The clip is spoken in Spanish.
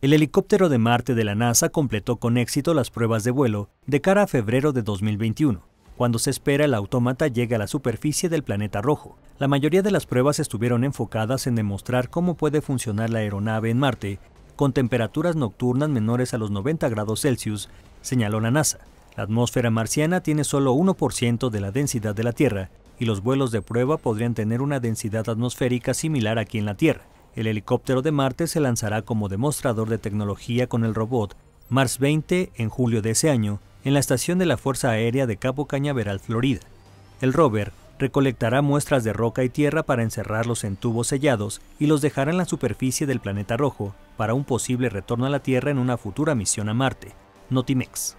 El helicóptero de Marte de la NASA completó con éxito las pruebas de vuelo de cara a febrero de 2021, cuando se espera el autómata llegue a la superficie del planeta rojo. La mayoría de las pruebas estuvieron enfocadas en demostrar cómo puede funcionar la aeronave en Marte con temperaturas nocturnas menores a los 90 grados Celsius, señaló la NASA. La atmósfera marciana tiene solo 1% de la densidad de la Tierra y los vuelos de prueba podrían tener una densidad atmosférica similar aquí en la Tierra. El helicóptero de Marte se lanzará como demostrador de tecnología con el robot Mars 20 en julio de ese año en la estación de la Fuerza Aérea de Cabo Cañaveral, Florida. El rover recolectará muestras de roca y tierra para encerrarlos en tubos sellados y los dejará en la superficie del planeta rojo para un posible retorno a la Tierra en una futura misión a Marte. Notimex.